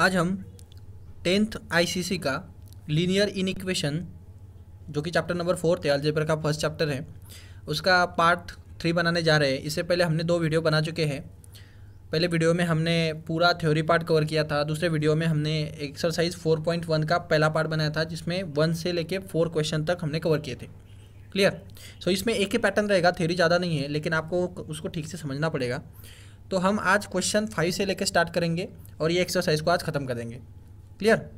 आज हम tenth ICC का लीनियर इन इक्वेशन जो कि चैप्टर नंबर फोर्थ है अलजेबर का फर्स्ट चैप्टर है उसका पार्ट थ्री बनाने जा रहे हैं इससे पहले हमने दो वीडियो बना चुके हैं पहले वीडियो में हमने पूरा थ्योरी पार्ट कवर किया था दूसरे वीडियो में हमने एक्सरसाइज 4.1 का पहला पार्ट बनाया था जिसमें वन से लेके फोर क्वेश्चन तक हमने कवर किए थे क्लियर सो so, इसमें एक ही पैटर्न रहेगा थ्योरी ज़्यादा नहीं है लेकिन आपको उसको ठीक से समझना पड़ेगा तो हम आज क्वेश्चन फाइव से लेकर स्टार्ट करेंगे और ये एक्सरसाइज को आज ख़त्म करेंगे क्लियर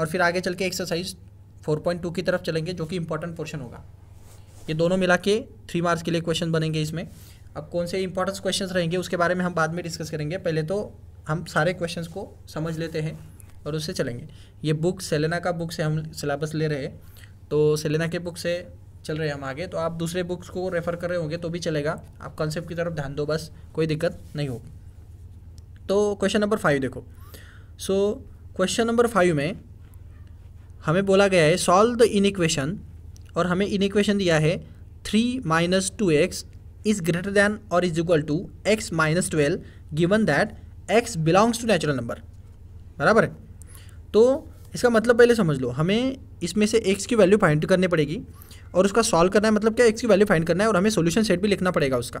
और फिर आगे चल के एक्सरसाइज फोर पॉइंट टू की तरफ चलेंगे जो कि इंपॉर्टेंट पोर्शन होगा ये दोनों मिला के थ्री मार्क्स के लिए क्वेश्चन बनेंगे इसमें अब कौन से इंपॉर्टेंट क्वेश्चन रहेंगे उसके बारे में हम बाद में डिस्कस करेंगे पहले तो हम सारे क्वेश्चन को समझ लेते हैं और उससे चलेंगे ये बुक सेलेना का बुक से हम सिलेबस ले रहे हैं तो सेलेना के बुक से चल रहे हैं हम आगे तो आप दूसरे बुक्स को रेफ़र कर रहे होंगे तो भी चलेगा आप कॉन्सेप्ट की तरफ ध्यान दो बस कोई दिक्कत नहीं होगी तो क्वेश्चन नंबर फाइव देखो सो क्वेश्चन नंबर फाइव में हमें बोला गया है सॉल्व द इन इक्वेशन और हमें इन इक्वेशन दिया है three minus two x is greater than और is equal to x minus twelve given that x belongs to natural number बराबर है तो इसका मतलब पहले समझ लो हमें इसमें से एक्स की वैल्यू फाइंड करनी पड़ेगी और उसका सॉल्व करना है मतलब क्या एक्स की वैल्यू फाइंड करना है और हमें सोल्यूशन सेट भी लिखना पड़ेगा उसका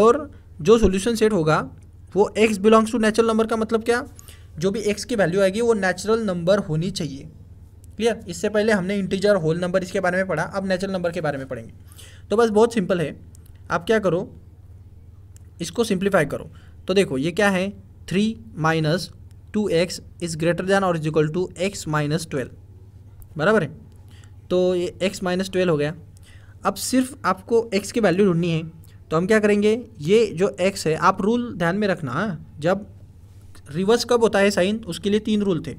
और जो सोल्यूशन सेट होगा वो x belongs to natural number का मतलब क्या जो भी एक्स की वैल्यू आएगी वो नेचुरल नंबर होनी चाहिए क्लियर इससे पहले हमने इंटीजर होल नंबर इसके बारे में पढ़ा अब नेचुरल नंबर के बारे में पढ़ेंगे तो बस बहुत सिंपल है आप क्या करो इसको सिंप्लीफाई करो तो देखो ये क्या है three minus two x is greater than और is equal to x minus twelve बराबर है तो ये एक्स माइनस ट्वेल्व हो गया अब सिर्फ आपको एक्स की वैल्यू ढूंढनी है तो हम क्या करेंगे ये जो एक्स है आप रूल ध्यान में रखना हाँ। जब रिवर्स कब होता है साइन उसके लिए तीन रूल थे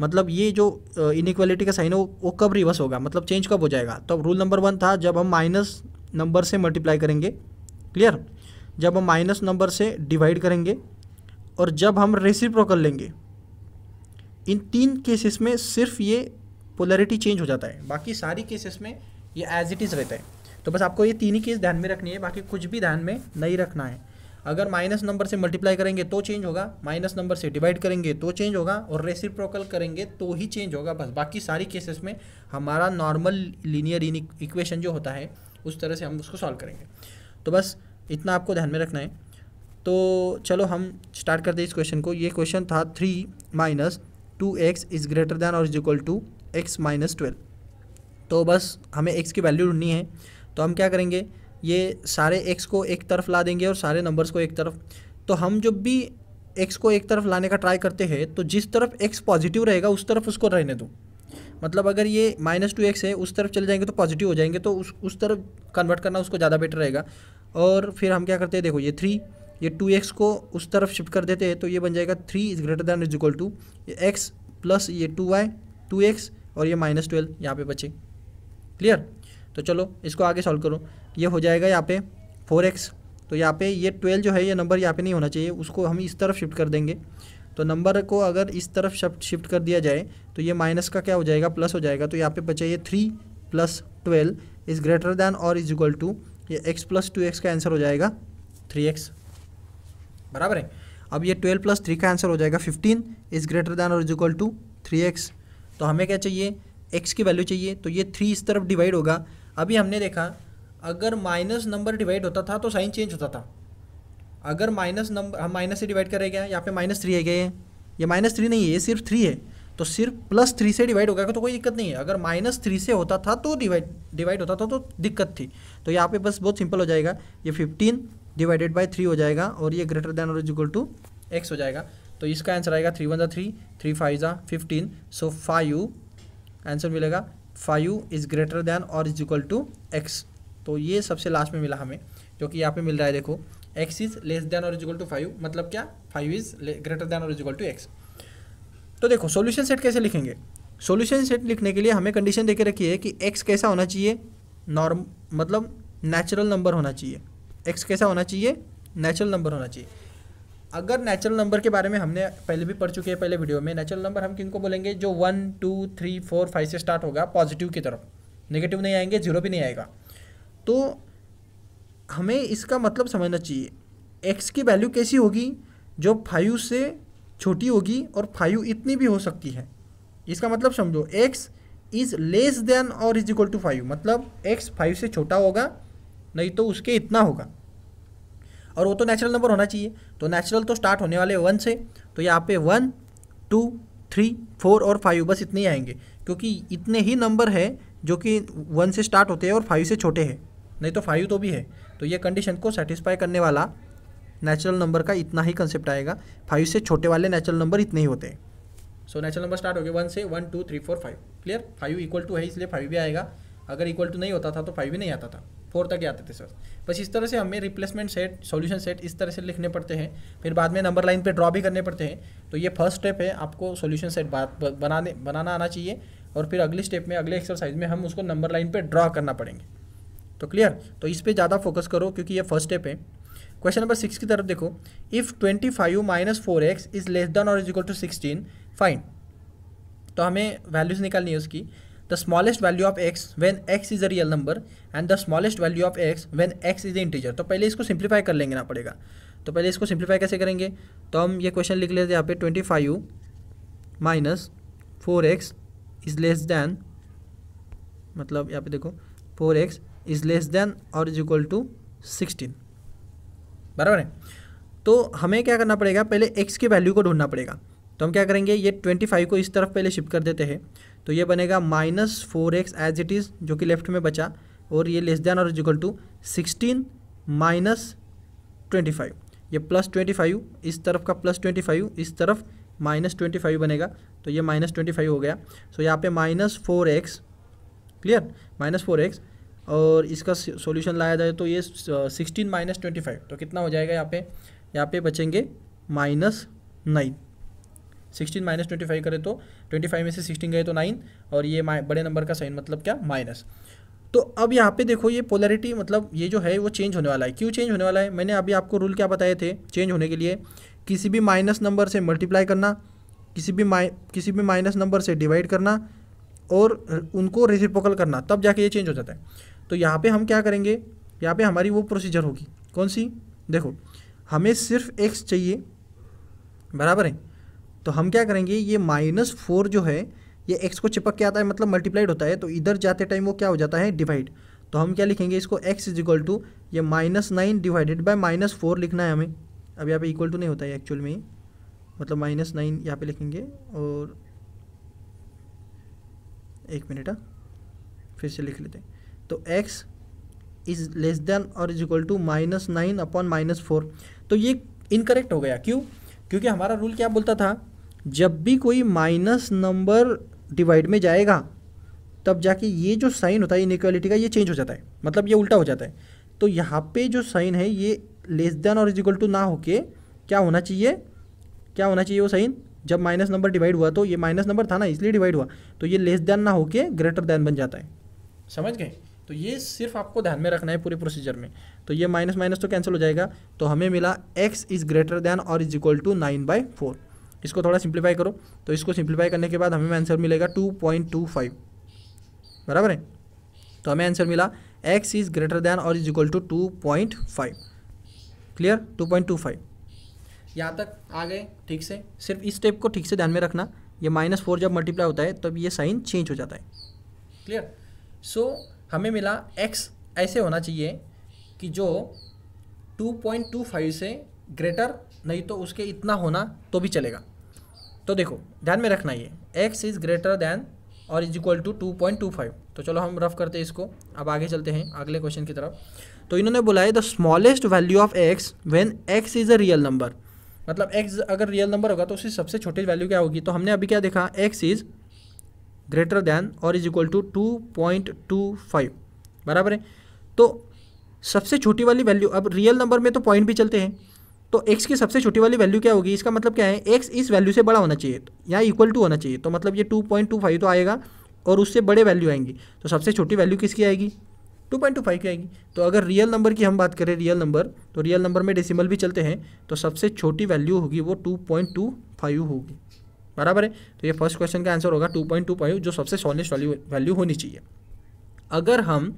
मतलब ये जो इनक्वालिटी का साइन है वो कब रिवर्स होगा मतलब चेंज कब हो जाएगा तो रूल नंबर वन था जब हम माइनस नंबर से मल्टीप्लाई करेंगे क्लियर जब हम माइनस नंबर से डिवाइड करेंगे और जब हम रेसिप्रोकल लेंगे इन तीन केसेस में सिर्फ ये पोलरिटी चेंज हो जाता है बाकी सारी केसेस में ये एज इट इज़ रहता है तो बस आपको ये तीन ही केस ध्यान में रखनी है बाकी कुछ भी ध्यान में नहीं रखना है अगर माइनस नंबर से मल्टीप्लाई करेंगे तो चेंज होगा माइनस नंबर से डिवाइड करेंगे तो चेंज होगा और रेसिप्रोकल करेंगे तो ही चेंज होगा बस बाकी सारी केसेस में हमारा नॉर्मल लीनियर इक्वेशन जो होता है उस तरह से हम उसको सॉल्व करेंगे तो बस इतना आपको ध्यान में रखना है तो चलो हम स्टार्ट करते हैं इस क्वेश्चन को ये क्वेश्चन था three minus two x is greater than और is equal to x minus twelve तो बस हमें एक्स की वैल्यू ढूंढनी है तो हम क्या करेंगे ये सारे एक्स को एक तरफ ला देंगे और सारे नंबर्स को एक तरफ तो हम जब भी एक्स को एक तरफ लाने का ट्राई करते हैं तो जिस तरफ एक्स पॉजिटिव रहेगा उस तरफ उसको रहने दो मतलब अगर ये माइनस टू एक्स है उस तरफ चले जाएंगे तो पॉजिटिव हो जाएंगे तो उस उस तरफ कन्वर्ट करना उसको ज़्यादा बेटर रहेगा और फिर हम क्या करते हैं देखो ये थ्री ये टू एक्स को उस तरफ शिफ्ट कर देते हैं तो ये बन जाएगा three is greater than is equal to x plus ये टू वाई टू एक्स और ये माइनस ट्वेल्व यहाँ पर बचे क्लियर तो चलो इसको आगे सॉल्व करो ये हो जाएगा यहाँ पे फोर एक्स तो यहाँ पे ये ट्वेल्व जो है ये नंबर यहाँ पे नहीं होना चाहिए उसको हम इस तरफ शिफ्ट कर देंगे तो नंबर को अगर इस तरफ शिफ्ट कर दिया जाए तो ये माइनस का क्या हो जाएगा प्लस हो जाएगा तो यहाँ पे बचे ये three plus twelve is greater than और इज इक्वल टू ये एक्स प्लस टू एक्स का आंसर हो जाएगा थ्री एक्स बराबर है अब ये ट्वेल्व प्लस थ्री का आंसर हो जाएगा फिफ्टीन इज़ ग्रेटर दैन और is equal to three x तो हमें क्या चाहिए एक्स की वैल्यू चाहिए तो ये थ्री इस तरफ डिवाइड होगा अभी हमने देखा अगर माइनस नंबर डिवाइड होता था तो साइन चेंज होता था अगर माइनस नंबर हम माइनस से डिवाइड करेगा यहाँ पे माइनस थ्री है क्या ये ये माइनस थ्री नहीं है ये सिर्फ थ्री है तो सिर्फ प्लस थ्री से डिवाइड होगा तो कोई दिक्कत नहीं है अगर माइनस थ्री से होता था तो डिवाइड डिवाइड होता था तो दिक्कत थी तो यहाँ पे बस बहुत सिंपल हो जाएगा ये फिफ्टीन डिवाइडेड बाई थ्री हो जाएगा और ये ग्रेटर देन और इज इक्वल टू एक्स हो जाएगा तो इसका आंसर आएगा थ्री वन ज़ा थ्री थ्री फाइव ज़ा फिफ्टीन सो फाइव आंसर मिलेगा फाइव इज़ ग्रेटर दैन और इज इक्वल टू एक्स तो ये सबसे लास्ट में मिला हमें जो कि यहाँ पे मिल रहा है देखो एक्स इज़ लेस दैन और इक्वल टू फाइव मतलब क्या फाइव इज़ ग्रेटर दैन और इजिकल टू एक्स तो देखो सोल्यूशन सेट कैसे लिखेंगे सोल्यूशन सेट लिखने के लिए हमें कंडीशन देके रखी है कि एक्स कैसा होना चाहिए नॉर्म मतलब नेचुरल नंबर होना चाहिए एक्स कैसा होना चाहिए नेचुरल नंबर होना चाहिए अगर नेचुरल नंबर के बारे में हमने पहले भी पढ़ चुके हैं पहले वीडियो में नेचुरल नंबर हम किनको बोलेंगे जो one two three four five से स्टार्ट होगा पॉजिटिव की तरफ नेगेटिव नहीं आएंगे जीरो भी नहीं आएगा तो हमें इसका मतलब समझना चाहिए एक्स की वैल्यू कैसी होगी जो फाइव से छोटी होगी और फाइव इतनी भी हो सकती है इसका मतलब समझो एक्स इज़ लेस देन और इज इक्वल टू फाइव मतलब एक्स फाइव से छोटा होगा नहीं तो उसके इतना होगा और वो तो नेचुरल नंबर होना चाहिए तो नेचुरल तो स्टार्ट होने वाले वन से तो यहाँ पे वन टू थ्री फोर और फाइव बस इतने ही आएंगे क्योंकि इतने ही नंबर है जो कि वन से स्टार्ट होते हैं और फाइव से छोटे हैं नहीं तो फाइव तो भी है तो ये कंडीशन को सेटिस्फाई करने वाला नेचुरल नंबर का इतना ही कंसेप्ट आएगा फाइव से छोटे वाले नेचुरल नंबर इतने ही होते हैं सो नेचुरल नंबर स्टार्ट हो गए वन से one two three four five clear five equal to है इसलिए फाइव भी आएगा अगर इक्वल टू नहीं होता था तो फाइव भी नहीं आता था फोर तक आते थे सर बस इस तरह से हमें रिप्लेसमेंट सेट सॉल्यूशन सेट इस तरह से लिखने पड़ते हैं फिर बाद में नंबर लाइन पे ड्रॉ भी करने पड़ते हैं तो ये फर्स्ट स्टेप है आपको सॉल्यूशन सेट बनाने बनाना आना चाहिए और फिर अगले स्टेप में अगले एक्सरसाइज में हम उसको नंबर लाइन पर ड्रॉ करना पड़ेंगे तो क्लियर तो इस पर ज़्यादा फोकस करो क्योंकि ये फर्स्ट स्टेप है क्वेश्चन नंबर सिक्स की तरफ देखो if twenty five minus four x is less than और is equal to sixteen fine तो हमें वैल्यूज़ निकालनी है उसकी the smallest value of x when x is a real number and the smallest value of x when x is a integer तो पहले इसको simplify कर लेंगे ना पड़ेगा तो पहले इसको सिंप्लीफाई कैसे करेंगे तो हम ये क्वेश्चन लिख लेते हैं यहाँ पे twenty five minus four x is less than मतलब यहाँ पे देखो four x is less than और इज इक्वल टू सिक्सटीन बराबर है तो हमें क्या करना पड़ेगा पहले एक्स की वैल्यू को ढूंढना पड़ेगा तो हम क्या करेंगे ये ट्वेंटी फाइव को इस तरफ पहले शिफ्ट कर देते हैं तो ये बनेगा minus four x as it is जो कि लेफ्ट में बचा और ये लेस देन और is equal to sixteen minus twenty five ये प्लस ट्वेंटी फाइव इस तरफ का प्लस ट्वेंटी फाइव इस तरफ माइनस ट्वेंटी फाइव बनेगा तो ये माइनस ट्वेंटी फाइव हो गया सो यहाँ पे minus four x clear minus four x और इसका सॉल्यूशन लाया जाए तो ये सिक्सटीन माइनस ट्वेंटी फाइव तो कितना हो जाएगा यहाँ पे यहाँ पे बचेंगे minus nine sixteen minus twenty five करें तो ट्वेंटी फाइव में से सिक्सटीन गए तो नाइन और ये बड़े नंबर का साइन मतलब क्या माइनस तो अब यहाँ पे देखो ये पोलैरिटी मतलब ये जो है वो चेंज होने वाला है क्यों चेंज होने वाला है मैंने अभी आपको रूल क्या बताए थे चेंज होने के लिए किसी भी माइनस नंबर से मल्टीप्लाई करना किसी भी माइ किसी भी माइनस नंबर से डिवाइड करना और उनको रिसिपोकल करना तब जाके ये चेंज हो जाता है तो यहाँ पे हम क्या करेंगे यहाँ पे हमारी वो प्रोसीजर होगी कौन सी देखो हमें सिर्फ एक्स चाहिए बराबर है तो हम क्या करेंगे ये माइनस फोर जो है ये एक्स को चिपक के आता है मतलब मल्टीप्लाइड होता है तो इधर जाते टाइम वो क्या हो जाता है डिवाइड तो हम क्या लिखेंगे इसको एक्स इज इक्वल टू ये minus nine divided by minus four लिखना है हमें अब यहाँ पे इक्वल टू नहीं होता है एक्चुअल में मतलब माइनस नाइन यहाँ पर लिखेंगे और एक मिनट हाँ. फिर से लिख लेते हैं तो एक्स इज लेस देन और is equal to minus nine upon minus four तो ये इनकरेक्ट हो गया क्यों क्योंकि हमारा रूल क्या बोलता था जब भी कोई माइनस नंबर डिवाइड में जाएगा तब जाके ये जो साइन होता है इनक्वालिटी का ये चेंज हो जाता है मतलब ये उल्टा हो जाता है तो यहाँ पे जो साइन है ये लेस देन और इज टू ना होके क्या होना चाहिए क्या होना चाहिए वो साइन जब माइनस नंबर डिवाइड हुआ तो ये माइनस नंबर था ना इसलिए डिवाइड हुआ तो ये लेस देन ना होके ग्रेटर देन बन जाता है समझ गए तो ये सिर्फ आपको ध्यान में रखना है पूरे प्रोसीजर में तो ये माइनस माइनस तो कैंसिल हो जाएगा तो हमें मिला एक्स इज़ ग्रेटर देन और is equal to nine by four इसको थोड़ा सिंप्लीफाई करो तो इसको सिंप्लीफाई करने के बाद हमें आंसर मिलेगा टू पॉइंट टू फाइव बराबर है तो हमें आंसर मिला एक्स इज़ ग्रेटर दैन और is equal to two point five clear two point two five यहाँ तक आ गए ठीक से सिर्फ इस स्टेप को ठीक से ध्यान में रखना ये माइनस फोर जब मल्टीप्लाई होता है तब ये साइन चेंज हो जाता है क्लियर सो so, हमें मिला एक्स ऐसे होना चाहिए कि जो 2.25 से ग्रेटर नहीं तो उसके इतना होना तो भी चलेगा तो देखो ध्यान में रखना ये एक्स इज़ ग्रेटर दैन और is equal to two point two five तो चलो हम रफ करते हैं इसको अब आगे चलते हैं अगले क्वेश्चन की तरफ तो इन्होंने बोला है the smallest value of x when x is a real number मतलब एक्स अगर रियल नंबर होगा तो उसकी सबसे छोटी वैल्यू क्या होगी तो हमने अभी क्या देखा एक्स इज़ ग्रेटर दैन और is equal to two point two five बराबर है तो सबसे छोटी वाली वैल्यू अब रियल नंबर में तो पॉइंट भी चलते हैं तो एक्स की सबसे छोटी वाली वैल्यू क्या होगी इसका मतलब क्या है एक्स इस वैल्यू से बड़ा होना चाहिए यहाँ इक्वल टू होना चाहिए तो मतलब ये टू पॉइंट टू फाइव तो आएगा और उससे बड़े वैल्यू आएंगी तो सबसे छोटी वैल्यू किसकी आएगी टू पॉइंट टू फाइव की आएगी तो अगर रियल नंबर की हम बात करें रियल नंबर तो रियल नंबर में डेसिमल भी चलते हैं तो सबसे छोटी वैल्यू होगी वो टू पॉइंट टू फाइव होगी बराबर है तो ये फर्स्ट क्वेश्चन का आंसर होगा टू पॉइंट टू फाइव जो सबसे सॉनेस्ट वाली वैल्यू होनी चाहिए अगर हम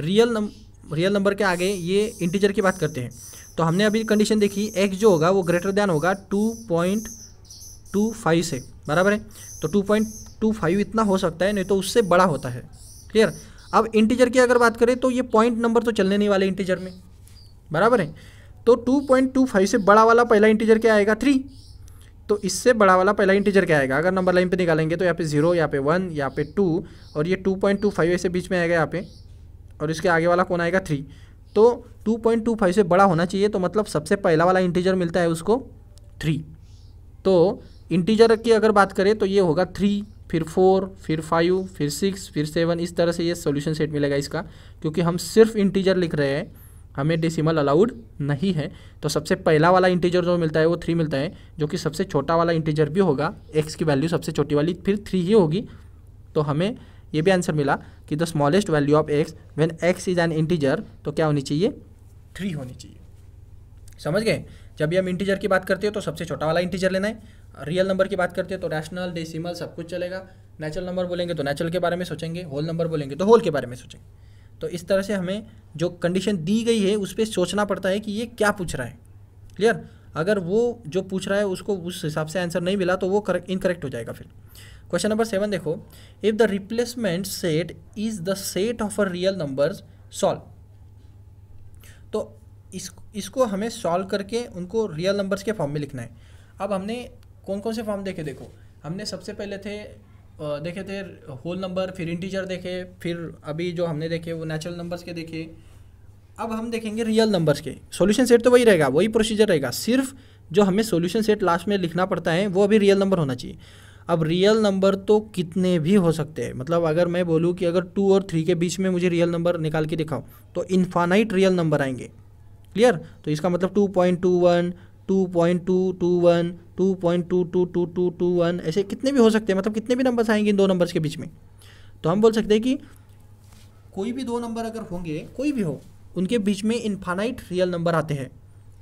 रियल नंबर रियल नंबर के आगे ये इंटीजर की बात करते हैं तो हमने अभी कंडीशन देखी एक्स जो होगा वो ग्रेटर दैन होगा टू पॉइंट टू फाइव से बराबर है तो टू पॉइंट टू फाइव इतना हो सकता है नहीं तो उससे बड़ा होता है क्लियर अब इंटीजर की अगर बात करें तो ये पॉइंट नंबर तो चलने नहीं वाले इंटीजर में बराबर है तो टू पॉइंट टू फाइव से बड़ा वाला पहला इंटीजर क्या आएगा थ्री तो इससे बड़ा वाला पहला इंटीजर क्या आएगा अगर नंबर लाइन पर निकालेंगे तो यहाँ पे जीरो यहाँ पे वन यहाँ पे टू और ये टू पॉइंट टू फाइव ऐसे बीच में आएगा यहाँ पे और इसके आगे वाला कौन आएगा थ्री तो 2.25 से बड़ा होना चाहिए तो मतलब सबसे पहला वाला इंटीजर मिलता है उसको थ्री तो इंटीजर की अगर बात करें तो ये होगा थ्री फिर फोर फिर फाइव फिर सिक्स फिर सेवन इस तरह से ये सॉल्यूशन सेट मिलेगा इसका क्योंकि हम सिर्फ इंटीजर लिख रहे हैं हमें डेसिमल अलाउड नहीं है तो सबसे पहला वाला इंटीजर जो मिलता है वो थ्री मिलता है जो कि सबसे छोटा वाला इंटीजर भी होगा एक्स की वैल्यू सबसे छोटी वाली फिर थ्री ही होगी तो हमें ये भी आंसर मिला कि the smallest value of x when x is an integer तो क्या होनी चाहिए थ्री होनी चाहिए समझ गए जब भी हम इंटीजर की बात करते हो तो सबसे छोटा वाला इंटीजर लेना है रियल नंबर की बात करते हो तो रैशनल डेसिमल सब कुछ चलेगा नेचुरल नंबर बोलेंगे तो नेचुरल के बारे में सोचेंगे होल नंबर बोलेंगे तो होल के बारे में सोचेंगे तो इस तरह से हमें जो कंडीशन दी गई है उस पर सोचना पड़ता है कि ये क्या पूछ रहा है क्लियर अगर वो जो पूछ रहा है उसको उस हिसाब से आंसर नहीं मिला तो वो करेक्ट इनकरेक्ट हो जाएगा फिर क्वेश्चन नंबर सेवन देखो if the replacement set is the set of a real numbers solve तो इस इसको हमें सॉल्व करके उनको रियल नंबर्स के फॉर्म में लिखना है अब हमने कौन कौन से फॉर्म देखे देखो हमने सबसे पहले थे देखे थे होल नंबर फिर इंटीजर देखे फिर अभी जो हमने देखे वो नेचुरल नंबर्स के देखे अब हम देखेंगे रियल नंबर्स के सॉल्यूशन सेट तो वही रहेगा वही प्रोसीजर रहेगा सिर्फ जो हमें सॉल्यूशन सेट लास्ट में लिखना पड़ता है वो अभी रियल नंबर होना चाहिए अब रियल नंबर तो कितने भी हो सकते हैं मतलब अगर मैं बोलूँ कि अगर टू और थ्री के बीच में मुझे रियल नंबर निकाल के दिखाओ तो इन्फानाइट रियल नंबर आएंगे क्लियर तो इसका मतलब two point two one two point two two one two point two two two two two one ऐसे कितने भी हो सकते हैं मतलब कितने भी नंबर्स आएंगे इन दो नंबर्स के बीच में तो हम बोल सकते हैं कि कोई भी दो नंबर अगर होंगे कोई भी हो उनके बीच में इन्फानाइट रियल नंबर आते हैं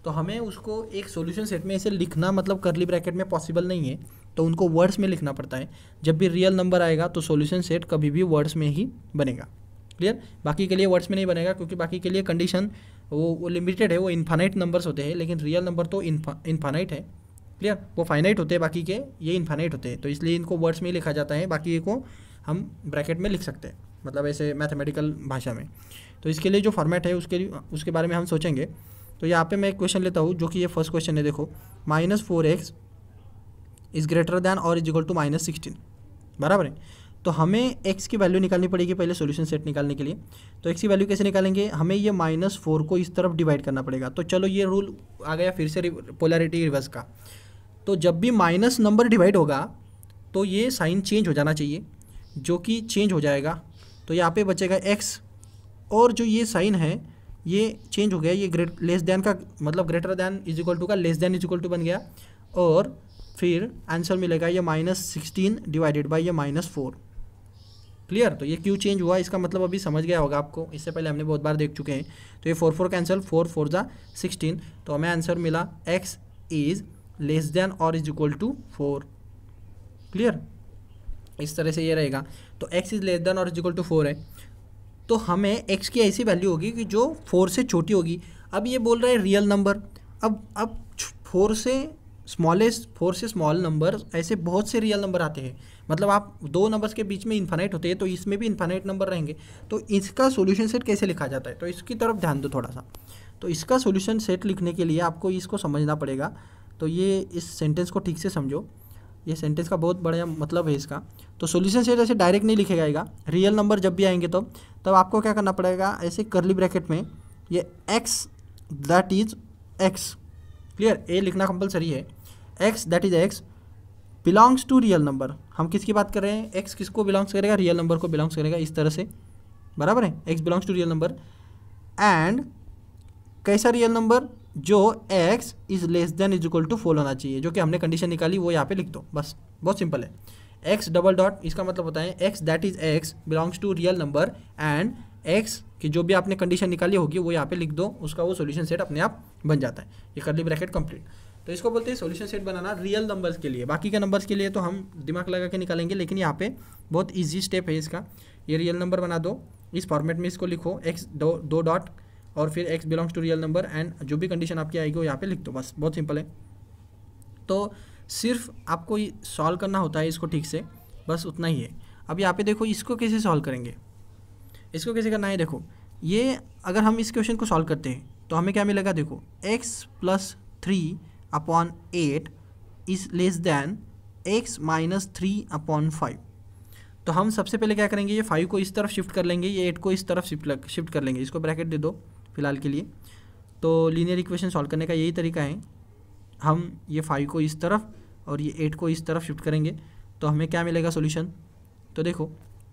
तो हमें उसको एक सोल्यूशन सेट में इसे लिखना मतलब करली ब्रैकेट में पॉसिबल नहीं है तो उनको वर्ड्स में लिखना पड़ता है जब भी रियल नंबर आएगा तो सोल्यूशन सेट कभी भी वर्ड्स में ही बनेगा क्लियर बाकी के लिए वर्ड्स में नहीं बनेगा क्योंकि बाकी के लिए कंडीशन वो वो लिमिटेड है वो इन्फानाइट नंबर्स होते हैं लेकिन रियल नंबर तो इन्फानाइट है क्लियर वो फाइनाइट होते हैं बाकी के ये इन्फानाइट होते हैं तो इसलिए इनको वर्ड्स में ही लिखा जाता है बाकी को हम ब्रैकेट में लिख सकते हैं मतलब ऐसे मैथमेटिकल भाषा में तो इसके लिए जो फॉर्मेट है उसके उसके बारे में हम सोचेंगे तो यहाँ पे मैं एक क्वेश्चन लेता हूँ जो कि ये फर्स्ट क्वेश्चन है देखो minus four x is greater than और is equal to minus sixteen बराबर है तो हमें एक्स की वैल्यू निकालनी पड़ेगी पहले सोल्यूशन सेट निकालने के लिए तो एक्स की वैल्यू कैसे निकालेंगे हमें ये माइनस फोर को इस तरफ डिवाइड करना पड़ेगा तो चलो ये रूल आ गया फिर से पोलैरिटी रिवर्स का तो जब भी माइनस नंबर डिवाइड होगा तो ये साइन चेंज हो जाना चाहिए जो कि चेंज हो जाएगा तो यहाँ पर बचेगा एक्स और जो ये साइन है ये चेंज हो गया ये ग्रेट लेस देन का मतलब greater than is equal to का less than is equal to बन गया और फिर आंसर मिलेगा ये माइनस सिक्सटीन डिवाइडेड बाई ये माइनस फोर क्लियर तो ये क्यों चेंज हुआ इसका मतलब अभी समझ गया होगा आपको इससे पहले हमने बहुत बार देख चुके हैं तो ये four four cancel four four ज़ा सिक्सटीन तो हमें आंसर मिला एक्स इज़ लेस देन और is equal to four clear इस तरह से ये रहेगा तो एक्स इज़ लेस देन और इज इक्वल टू फोर है तो हमें एक्स की ऐसी वैल्यू होगी कि जो फोर से छोटी होगी अब ये बोल रहा है रियल नंबर अब अब फोर से स्मॉलेस्ट फोर से स्मॉल नंबर ऐसे बहुत से रियल नंबर आते हैं मतलब आप दो नंबर्स के बीच में इन्फानाइट होते हैं तो इसमें भी इन्फानाइट नंबर रहेंगे तो इसका सोल्यूशन सेट कैसे लिखा जाता है तो इसकी तरफ ध्यान दो थोड़ा सा तो इसका सोल्यूशन सेट लिखने के लिए आपको इसको समझना पड़ेगा तो ये इस सेंटेंस को ठीक से समझो ये सेंटेंस का बहुत बढ़िया मतलब है इसका तो सोल्यूशन सेट ऐसे डायरेक्ट नहीं लिखे जाएगा रियल नंबर जब भी आएंगे तो तब आपको क्या करना पड़ेगा ऐसे करली ब्रैकेट में ये x that is x clear ए लिखना कंपलसरी है x that is x belongs to real number हम किसकी बात कर रहे हैं एक्स किसको बिलोंग्स करेगा रियल नंबर को बिलोंग्स करेगा इस तरह से बराबर है x belongs to real number and कैसा रियल नंबर जो x is less than is equal to four होना चाहिए जो कि हमने कंडीशन निकाली वो यहाँ पे लिख दो बस बहुत सिंपल है x डबल डॉट इसका मतलब होता है x that is x belongs to real number and x की जो भी आपने कंडीशन निकाली होगी वो यहाँ पे लिख दो उसका वो सोल्यूशन सेट अपने आप बन जाता है ये ली ब्रैकेट कंप्लीट तो इसको बोलते हैं सोल्यूशन सेट बनाना रियल नंबर्स के लिए बाकी के नंबर्स के लिए तो हम दिमाग लगा के निकालेंगे लेकिन यहाँ पे बहुत ईजी स्टेप है इसका ये रियल नंबर बना दो इस फॉर्मेट में इसको लिखो एक्स दो डॉट और फिर x belongs to real number and जो भी कंडीशन आपकी आएगी वो यहाँ पे लिख दो बस बहुत सिंपल है तो सिर्फ आपको सॉल्व करना होता है इसको ठीक से बस उतना ही है अब यहाँ पे देखो इसको कैसे सॉल्व करेंगे इसको कैसे करना है देखो ये अगर हम इस क्वेश्चन को सॉल्व करते हैं तो हमें क्या मिलेगा देखो x plus three upon eight is less than x minus three upon five तो हम सबसे पहले क्या करेंगे ये फाइव को इस तरफ शिफ्ट कर लेंगे ये एट को इस तरफ शिफ्ट शिफ्ट कर लेंगे इसको ब्रैकेट दे दो फ़िलहाल के लिए तो लीनियर इक्वेशन सॉल्व करने का यही तरीका है हम ये फाइव को इस तरफ और ये एट को इस तरफ शिफ्ट करेंगे तो हमें क्या मिलेगा सोल्यूशन तो देखो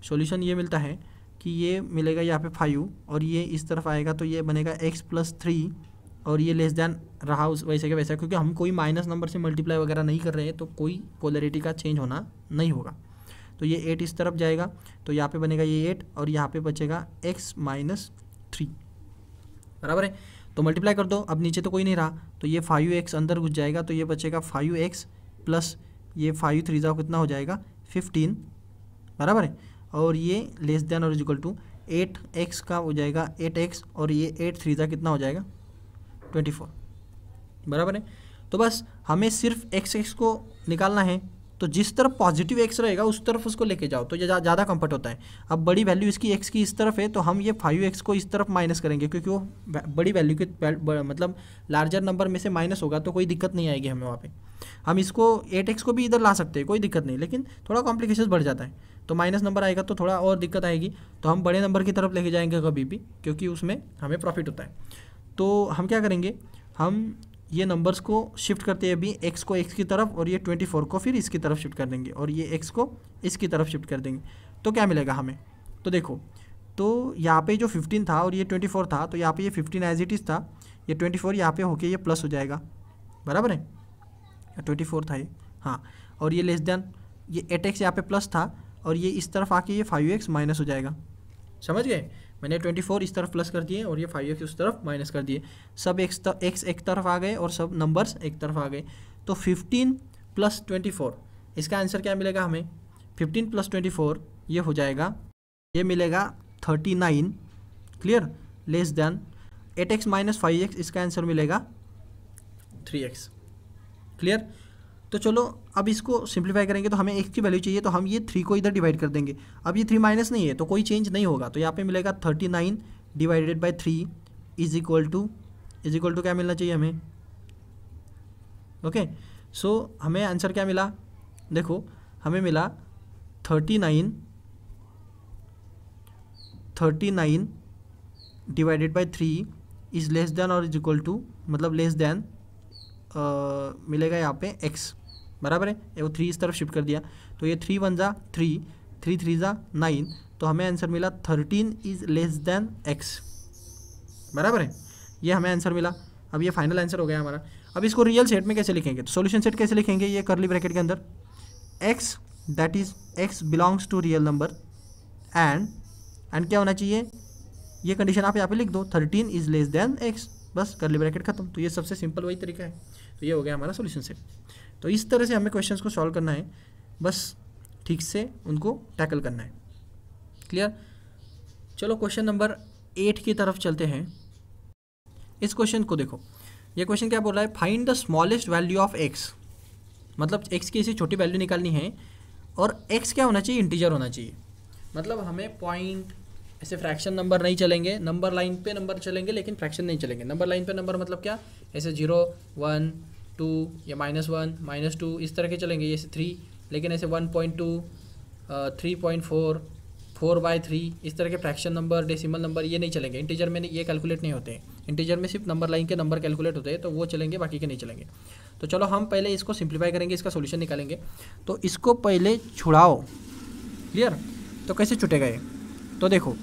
सोल्यूशन ये मिलता है कि ये मिलेगा यहाँ पे फाइव और ये इस तरफ आएगा तो ये बनेगा एक्स प्लस थ्री और ये लेस दैन रहा उस वैसे के वैसे क्योंकि हम कोई माइनस नंबर से मल्टीप्लाई वगैरह नहीं कर रहे हैं तो कोई पोलरिटी का चेंज होना नहीं होगा तो ये एट इस तरफ जाएगा तो यहाँ पे बनेगा ये एट और यहाँ पे बचेगा एक्स माइनस थ्री बराबर है तो मल्टीप्लाई कर दो अब नीचे तो कोई नहीं रहा तो ये फाइव एक्स अंदर घुस जाएगा तो ये बचेगा फाइव एक्स प्लस ये फाइव थ्री जाओ कितना हो जाएगा फिफ्टीन बराबर है और ये लेस देन और इजिकल टू एट एक्स का हो जाएगा एट एक्स और ये एट थ्री ज़ा कितना हो जाएगा ट्वेंटी फोर बराबर है तो बस हमें सिर्फ एक्स एक्स को निकालना है तो जिस तरफ पॉजिटिव एक्स रहेगा उस तरफ उसको लेके जाओ तो ये ज़्यादा जा, कंफर्ट होता है अब बड़ी वैल्यू इसकी एक्स की इस तरफ है तो हम ये फाइव एक्स को इस तरफ माइनस करेंगे क्योंकि वो बड़ी वैल्यू के मतलब लार्जर नंबर में से माइनस होगा तो कोई दिक्कत नहीं आएगी हमें वहाँ पर हम इसको एट एक्स को भी इधर ला सकते हैं कोई दिक्कत नहीं लेकिन थोड़ा कॉम्प्लिकेशन बढ़ जाता है तो माइनस नंबर आएगा तो थोड़ा और दिक्कत आएगी तो हम बड़े नंबर की तरफ लेके जाएंगे कभी भी क्योंकि उसमें हमें प्रॉफिट होता है तो हम क्या करेंगे हम ये नंबर्स को शिफ्ट करते हैं अभी एक्स को एक्स की तरफ और ये ट्वेंटी फोर को फिर इसकी तरफ शिफ्ट कर देंगे और ये एक्स को इसकी तरफ शिफ्ट कर देंगे तो क्या मिलेगा हमें तो देखो तो यहाँ पे जो फिफ्टीन था और ये ट्वेंटी फोर था तो यहाँ पे ये फिफ्टीन एज इट इज़ था ये ट्वेंटी फोर यहाँ पर होके ये प्लस हो जाएगा बराबर है ट्वेंटी फोर था ये हाँ और ये लेस देन ये एट एक्स यहाँ पे प्लस था और ये इस तरफ आके ये फाइव एक्स माइनस हो जाएगा समझ गए मैंने ट्वेंटी फोर इस तरफ प्लस कर दिए और ये फाइव एक्स उस तरफ माइनस कर दिए सब एक्स एक्स एक तरफ आ गए और सब नंबर्स एक तरफ आ गए तो फिफ्टीन प्लस ट्वेंटी फोर इसका आंसर क्या मिलेगा हमें फिफ्टीन प्लस ट्वेंटी फोर ये हो जाएगा ये मिलेगा thirty nine clear less than eight x minus five x इसका आंसर मिलेगा थ्री एक्स क्लियर तो चलो अब इसको सिंप्लीफाई करेंगे तो हमें एक्स की वैल्यू चाहिए तो हम ये थ्री को इधर डिवाइड कर देंगे अब ये थ्री माइनस नहीं है तो कोई चेंज नहीं होगा तो यहाँ पे मिलेगा thirty nine divided by three is equal to is equal to क्या मिलना चाहिए हमें ओके okay? सो so, हमें आंसर क्या मिला देखो हमें मिला thirty nine thirty nine divided by three is less than और इज इक्वल टू मतलब लेस देन आ, मिलेगा यहाँ पे एक्स बराबर है वो थ्री इस तरफ शिफ्ट कर दिया तो ये थ्री वन ज़ा थ्री थ्री थ्री ज़ा नाइन तो हमें आंसर मिला thirteen is less than x बराबर है ये हमें आंसर मिला अब ये फाइनल आंसर हो गया हमारा अब इसको रियल सेट में कैसे लिखेंगे तो सोल्यूशन सेट कैसे लिखेंगे ये करली ब्रैकेट के अंदर x that is x belongs to real number and and क्या होना चाहिए ये कंडीशन आप यहाँ पे लिख दो thirteen is less than x बस कर ली ब्रैकेट खत्म तो ये सबसे सिंपल वही तरीका है तो ये हो गया हमारा सोल्यूशन सेट तो इस तरह से हमें क्वेश्चन को सॉल्व करना है बस ठीक से उनको टैकल करना है क्लियर चलो क्वेश्चन नंबर एट की तरफ चलते हैं इस क्वेश्चन को देखो ये क्वेश्चन क्या बोल रहा है find the smallest value of x मतलब एक्स की इसी छोटी वैल्यू निकालनी है और एक्स क्या होना चाहिए इंटीजर होना चाहिए मतलब हमें पॉइंट ऐसे फ्रैक्शन नंबर नहीं चलेंगे नंबर लाइन पे नंबर चलेंगे लेकिन फ्रैक्शन नहीं चलेंगे नंबर लाइन पे नंबर मतलब क्या ऐसे जीरो वन टू या माइनस वन माइनस टू इस तरह के चलेंगे ऐसे थ्री लेकिन ऐसे one point two three point four four by three इस तरह के फ्रैक्शन नंबर डेसिमल नंबर ये नहीं चलेंगे इंटीजर में ये कैलकुलेट नहीं होते इंटीजर में सिर्फ नंबर लाइन के नंबर कैलकुलेट होते हैं तो वो चलेंगे बाकी के नहीं चलेंगे तो चलो हम पहले इसको सिंप्लीफाई करेंगे इसका सोल्यूशन निकालेंगे तो इसको पहले छुड़ाओ क्लियर तो कैसे छुटेगा ये तो देखो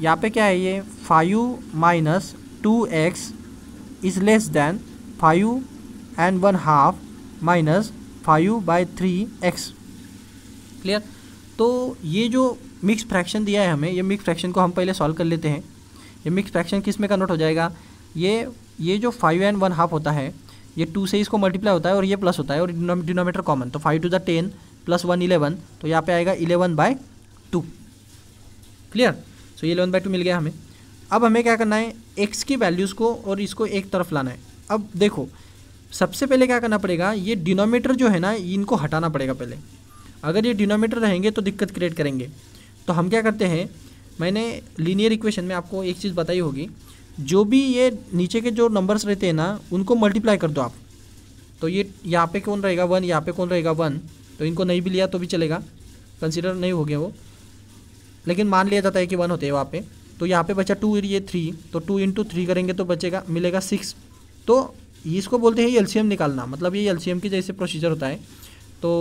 यहाँ पे क्या है ये five minus two x is less than five and one half minus five by three x clear तो ये जो मिक्स फ्रैक्शन दिया है हमें ये मिक्स फ्रैक्शन को हम पहले सॉल्व कर लेते हैं ये मिक्स फ्रैक्शन किस में कन्वर्ट हो जाएगा ये ये जो फाइव एंड वन हाफ होता है ये टू से इसको मल्टीप्लाई होता है और ये प्लस होता है और डिनोमीटर कॉमन तो five two the ten plus one eleven तो यहाँ पे आएगा eleven by two clear so ये इलेवन बाई टू मिल गया हमें अब हमें क्या करना है एक्स की वैल्यूज़ को और इसको एक तरफ लाना है अब देखो सबसे पहले क्या करना पड़ेगा ये डिनोमीटर जो है ना इनको हटाना पड़ेगा पहले अगर ये डिनोमीटर रहेंगे तो दिक्कत क्रिएट करेंगे तो हम क्या करते हैं मैंने लीनियर इक्वेशन में आपको एक चीज़ बताई होगी जो भी ये नीचे के जो नंबर्स रहते हैं ना उनको मल्टीप्लाई कर दो आप तो ये यहाँ पे कौन रहेगा वन यहाँ पे कौन रहेगा वन तो इनको नहीं भी लिया तो भी चलेगा कंसिडर नहीं हो गया वो लेकिन मान लिया जाता है कि वन होते हैं वहाँ पे तो यहाँ पे बचा टू ये थ्री तो टू इंटू थ्री करेंगे तो बचेगा मिलेगा सिक्स तो इसको बोलते हैं ये एलसीएम निकालना मतलब ये एलसीएम की जैसे प्रोसीजर होता है तो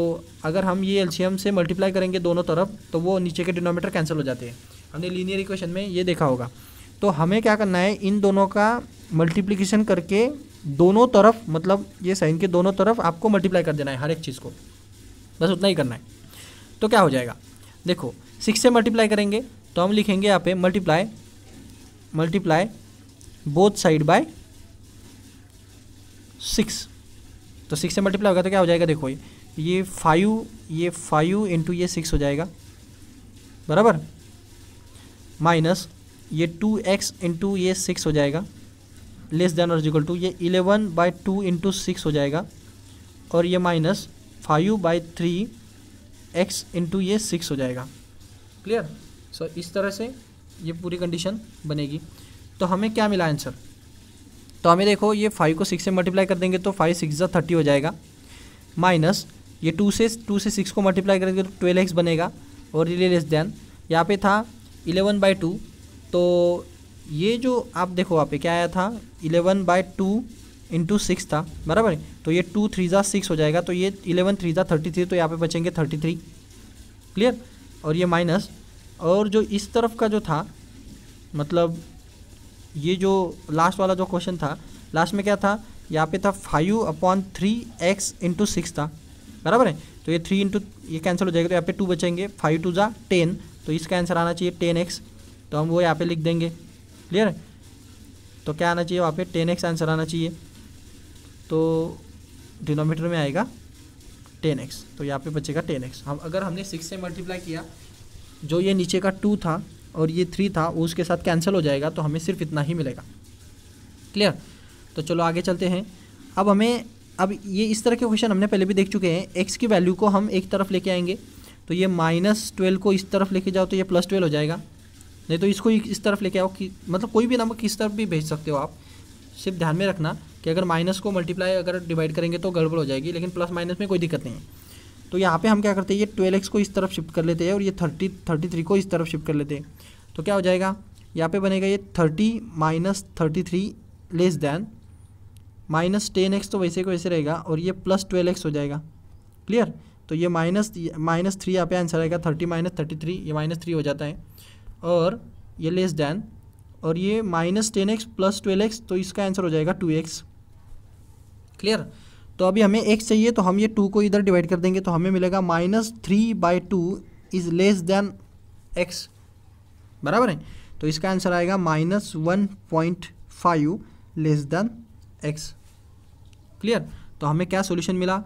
अगर हम ये एलसीएम से मल्टीप्लाई करेंगे दोनों तरफ तो वो नीचे के डिनोमीटर कैंसिल हो जाते हैं हमने लीनियर इक्वेशन में ये देखा होगा तो हमें क्या करना है इन दोनों का मल्टीप्लीकेशन करके दोनों तरफ मतलब ये साइन के दोनों तरफ आपको मल्टीप्लाई कर देना है हर एक चीज़ को बस उतना ही करना है तो क्या हो जाएगा देखो सिक्स से मल्टीप्लाई करेंगे तो हम लिखेंगे यहाँ पे multiply multiply both side by six तो सिक्स से मल्टीप्लाई होगा तो क्या हो जाएगा देखो ये ये फाइव ये फाइव इंटू ये सिक्स हो जाएगा बराबर माइनस ये टू एक्स इंटू ये सिक्स हो जाएगा लेस देन और इक्वल टू ये eleven by two into six हो जाएगा और ये minus five by three x into ये सिक्स हो जाएगा क्लियर सो इस तरह से ये पूरी कंडीशन बनेगी तो हमें क्या मिला आंसर तो हमें देखो ये फाइव को सिक्स से मल्टीप्लाई कर देंगे तो फाइव सिक्स जो थर्टी हो जाएगा माइनस ये टू से टू से सिक्स को मल्टीप्लाई करेंगे तो ट्वेल्व एक्स बनेगा और ये लेस देन यहाँ पे था इलेवन बाई टू तो ये जो आप देखो यहाँ पे क्या आया था eleven by two into six था बराबर तो ये टू थ्री ज़ा सिक्स हो जाएगा तो ये इलेवन थ्री ज़ा थर्टी थ्री तो यहाँ पे बचेंगे थर्टी थ्री क्लियर और ये माइनस और जो इस तरफ का जो था मतलब ये जो लास्ट वाला जो क्वेश्चन था लास्ट में क्या था यहाँ पे था five upon three x into six था बराबर है तो ये थ्री इंटू ये कैंसिल हो जाएगा तो यहाँ पे टू बचेंगे फाइव टू ज़ा टेन तो इसका आंसर आना चाहिए टेन एक्स तो हम वो यहाँ पे लिख देंगे क्लियर है तो क्या आना चाहिए वहाँ पे टेन एक्स आंसर आना चाहिए तो डिनोमीटर में आएगा टेन एक्स तो यहाँ पे बचेगा टेन एक्स हम अगर हमने सिक्स से मल्टीप्लाई किया जो ये नीचे का टू था और ये थ्री था वो उसके साथ कैंसिल हो जाएगा तो हमें सिर्फ इतना ही मिलेगा क्लियर तो चलो आगे चलते हैं अब हमें अब ये इस तरह के क्वेश्चन हमने पहले भी देख चुके हैं एक्स की वैल्यू को हम एक तरफ लेके आएंगे तो ये माइनस ट्वेल्व को इस तरफ लेके जाओ तो ये प्लस ट्वेल्व हो जाएगा नहीं तो इसको इस तरफ लेके आओ कि मतलब कोई भी नंबर किस तरफ भी भेज सकते हो आप सिर्फ ध्यान में रखना कि अगर माइनस को मल्टीप्लाई अगर डिवाइड करेंगे तो गड़बड़ हो जाएगी लेकिन प्लस माइनस में कोई दिक्कत नहीं है तो यहाँ पे हम क्या करते हैं ये ट्वेल्व एक्स को इस तरफ शिफ्ट कर लेते हैं और ये थर्टी थर्टी थ्री को इस तरफ शिफ्ट कर लेते हैं तो क्या हो जाएगा यहाँ पे बनेगा ये thirty minus thirty three less than minus ten x तो वैसे को वैसे रहेगा और ये प्लस ट्वेल्व एक्स हो जाएगा क्लियर तो ये माइनस माइनस थ्री यहाँ पे आंसर आएगा थर्टी माइनस थर्टी थ्री ये माइनस थ्री हो जाता है और ये लेस दैन और ये minus ten x plus twelve x तो इसका आंसर हो जाएगा टू एक्स क्लियर तो अभी हमें एक्स चाहिए तो हम ये टू को इधर डिवाइड कर देंगे तो हमें मिलेगा minus three by two is less than x बराबर है तो इसका आंसर आएगा minus one point five less than x clear तो हमें क्या सोल्यूशन मिला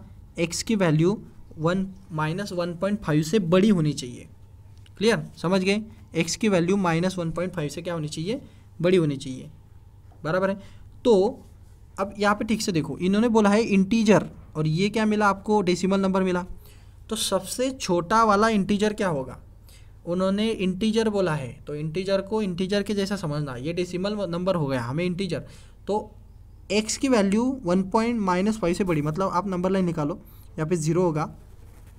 एक्स की value one minus one point five से बड़ी होनी चाहिए क्लियर समझ गए एक्स की value minus one point five से क्या होनी चाहिए बड़ी होनी चाहिए बराबर है तो अब यहाँ पे ठीक से देखो इन्होंने बोला है इंटीजर और ये क्या मिला आपको डेसिमल नंबर मिला तो सबसे छोटा वाला इंटीजर क्या होगा उन्होंने इंटीजर बोला है तो इंटीजर को इंटीजर के जैसा समझना ये डेसिमल नंबर हो गया हमें इंटीजर तो एक्स की value one point minus five से बड़ी मतलब आप नंबर लाइन निकालो यहाँ पे ज़ीरो होगा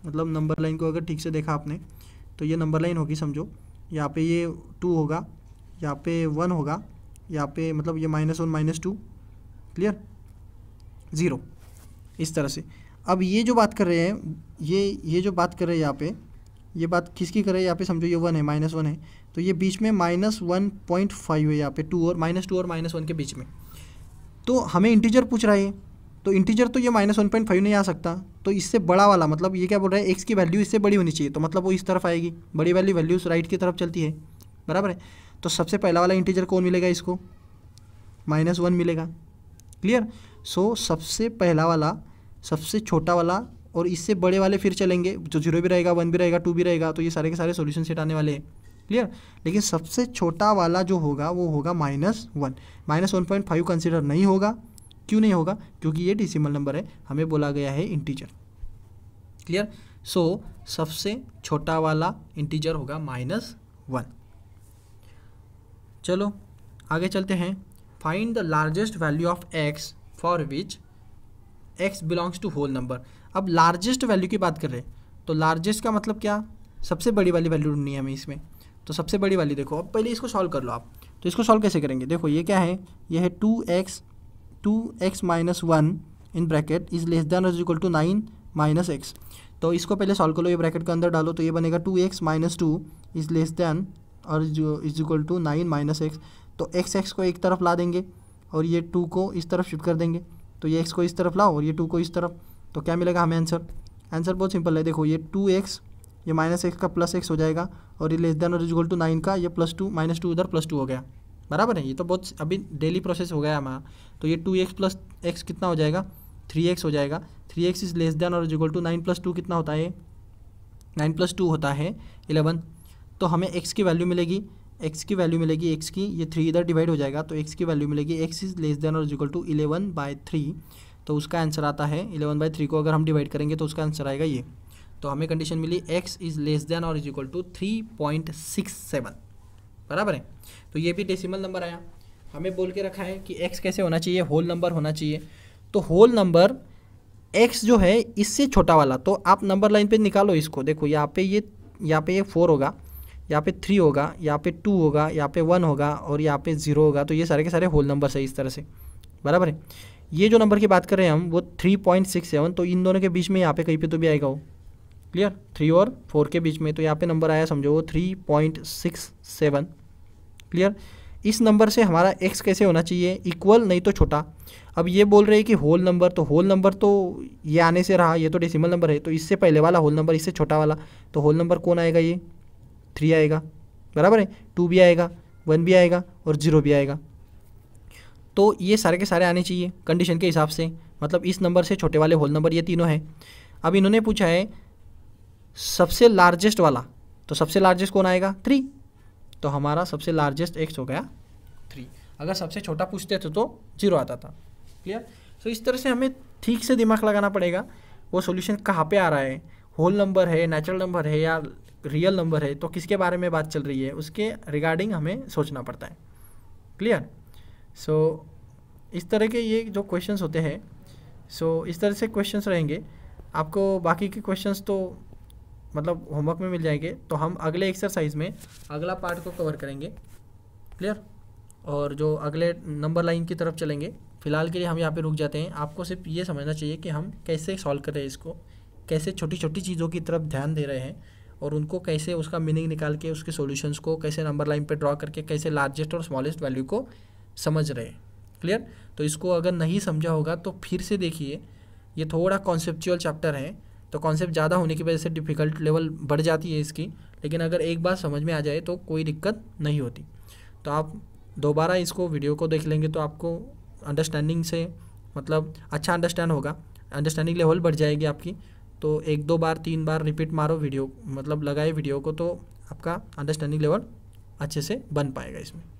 मतलब नंबर लाइन को अगर ठीक से देखा आपने तो ये नंबर लाइन होगी समझो यहाँ पे ये टू होगा यहाँ पे वन होगा यहाँ पे मतलब ये minus one minus two clear zero इस तरह से अब ये जो बात कर रहे हैं ये ये जो बात कर रहे हैं यहाँ पे ये बात किसकी कर रहे हैं यहाँ पे समझो ये वन है माइनस वन है तो ये बीच में माइनस वन पॉइंट फाइव है यहाँ पे टू और माइनस टू और माइनस वन के बीच में तो हमें इंटीजर पूछ रहा है तो इंटीजर तो ये माइनस वन पॉइंट फाइव नहीं आ सकता तो इससे बड़ा वाला मतलब ये क्या बोल रहा है एक्स की वैल्यू इससे बड़ी होनी चाहिए तो मतलब वो इस तरफ आएगी बड़ी वाली वैल्यूज राइट की तरफ चलती है बराबर है तो सबसे पहला वाला इंटीजर कौन मिलेगा इसको माइनस वन मिलेगा क्लियर सो सबसे पहला वाला सबसे छोटा वाला और इससे बड़े वाले फिर चलेंगे जो जीरो भी रहेगा वन भी रहेगा टू भी रहेगा तो ये सारे के सारे सोल्यूशन सेट आने वाले हैं क्लियर लेकिन सबसे छोटा वाला जो होगा वो होगा minus one minus one point five consider नहीं होगा क्यों नहीं होगा क्योंकि ये डिसिमल नंबर है हमें बोला गया है इंटीजर क्लियर सो सबसे छोटा वाला इंटीजर होगा माइनस वन चलो आगे चलते हैं find the largest value of x for which x belongs to whole number अब लार्जेस्ट वैल्यू की बात कर रहे हैं तो लार्जेस्ट का मतलब क्या सबसे बड़ी वाली वैल्यू ढूंढनी है हमें इसमें तो सबसे बड़ी वाली देखो अब पहले इसको सॉल्व कर लो आप तो इसको सॉल्व कैसे करेंगे देखो ये क्या है ये है two x two x minus one in bracket is less than is equal to nine minus x तो इसको पहले सॉल्व कर लो ये ब्रैकेट के अंदर डालो तो ये बनेगा two x minus two is less than और is equal to nine minus x तो एक्स एक्स को एक तरफ ला देंगे और ये टू को इस तरफ शिफ्ट कर देंगे तो ये एक्स को इस तरफ लाओ और ये टू को इस तरफ तो क्या मिलेगा हमें आंसर आंसर बहुत सिंपल है देखो ये टू एक्स ये माइनस एक्स का प्लस एक्स हो जाएगा और ये लेस देन और इजगोल टू नाइन का ये प्लस टू माइनस टू उधर प्लस टू हो गया बराबर है ये तो बहुत अभी डेली प्रोसेस हो गया हमारा तो ये टू एक्स प्लस एक्स कितना हो जाएगा थ्री एक्स हो जाएगा three x is less than और is equal to nine plus two कितना होता है नाइन प्लस टू होता है इलेवन तो हमें एक्स की वैल्यू मिलेगी एक्स की वैल्यू मिलेगी एक्स की ये थ्री इधर डिवाइड हो जाएगा तो एक्स की वैल्यू मिलेगी एक्स इज़ लेस देन और is equal to eleven by three तो उसका आंसर आता है इलेवन बाय थ्री को अगर हम डिवाइड करेंगे तो उसका आंसर आएगा ये तो हमें कंडीशन मिली एक्स इज़ लेस देन और is equal to three point six seven बराबर है तो ये भी डेसिमल नंबर आया हमें बोल के रखा है कि एक्स कैसे होना चाहिए होल नंबर होना चाहिए तो होल नंबर एक्स जो है इससे छोटा वाला तो आप नंबर लाइन पर निकालो इसको देखो यहाँ पे ये यहाँ पे ये फोर होगा यहाँ पे थ्री होगा यहाँ पे टू होगा यहाँ पे वन होगा और यहाँ पे ज़ीरो होगा तो ये सारे के सारे होल नंबर है इस तरह से बराबर है ये जो नंबर की बात कर रहे हैं हम वो थ्री पॉइंट सिक्स सेवन तो इन दोनों के बीच में यहाँ पे कहीं पे तो भी आएगा वो क्लियर थ्री और फोर के बीच में तो यहाँ पे नंबर आया समझो वो three point six seven clear इस नंबर से हमारा एक्स कैसे होना चाहिए इक्वल नहीं तो छोटा अब ये बोल रहे हैं कि होल नंबर तो होल नंबर तो ये आने से रहा ये तो डेसिमल नंबर है तो इससे पहले वाला होल नंबर इससे छोटा वाला तो होल नंबर कौन आएगा ये थ्री आएगा बराबर है टू भी आएगा वन भी आएगा और ज़ीरो भी आएगा तो ये सारे के सारे आने चाहिए कंडीशन के हिसाब से मतलब इस नंबर से छोटे वाले होल नंबर ये तीनों हैं अब इन्होंने पूछा है सबसे लार्जेस्ट वाला तो सबसे लार्जेस्ट कौन आएगा थ्री तो हमारा सबसे लार्जेस्ट एक्स हो गया थ्री अगर सबसे छोटा पूछते थे तो जीरो आता था क्लियर सो so, इस तरह से हमें ठीक से दिमाग लगाना पड़ेगा वो सॉल्यूशन कहाँ पे आ रहा है होल नंबर है नेचुरल नंबर है या रियल नंबर है तो किसके बारे में बात चल रही है उसके रिगार्डिंग हमें सोचना पड़ता है क्लियर सो so, इस तरह के ये जो क्वेश्चंस होते हैं सो so, इस तरह से क्वेश्चंस रहेंगे आपको बाकी के क्वेश्चंस तो मतलब होमवर्क में मिल जाएंगे तो हम अगले एक्सरसाइज में अगला पार्ट को कवर करेंगे क्लियर और जो अगले नंबर लाइन की तरफ चलेंगे फ़िलहाल के लिए हम यहाँ पे रुक जाते हैं आपको सिर्फ ये समझना चाहिए कि हम कैसे सॉल्व करें इसको कैसे छोटी छोटी चीज़ों की तरफ ध्यान दे रहे हैं और उनको कैसे उसका मीनिंग निकाल के उसके सॉल्यूशंस को कैसे नंबर लाइन पे ड्रॉ करके कैसे लार्जेस्ट और स्मॉलेस्ट वैल्यू को समझ रहे हैं क्लियर तो इसको अगर नहीं समझा होगा तो फिर से देखिए ये थोड़ा कॉन्सेप्चुअल चैप्टर है तो कॉन्सेप्ट ज़्यादा होने की वजह से डिफ़िकल्ट लेवल बढ़ जाती है इसकी लेकिन अगर एक बार समझ में आ जाए तो कोई दिक्कत नहीं होती तो आप दोबारा इसको वीडियो को देख लेंगे तो आपको अंडरस्टैंडिंग से मतलब अच्छा अंडरस्टैंड होगा अंडरस्टैंडिंग लेवल बढ़ जाएगी आपकी तो एक दो बार तीन बार रिपीट मारो वीडियो मतलब लगाए वीडियो को तो आपका अंडरस्टैंडिंग लेवल अच्छे से बन पाएगा इसमें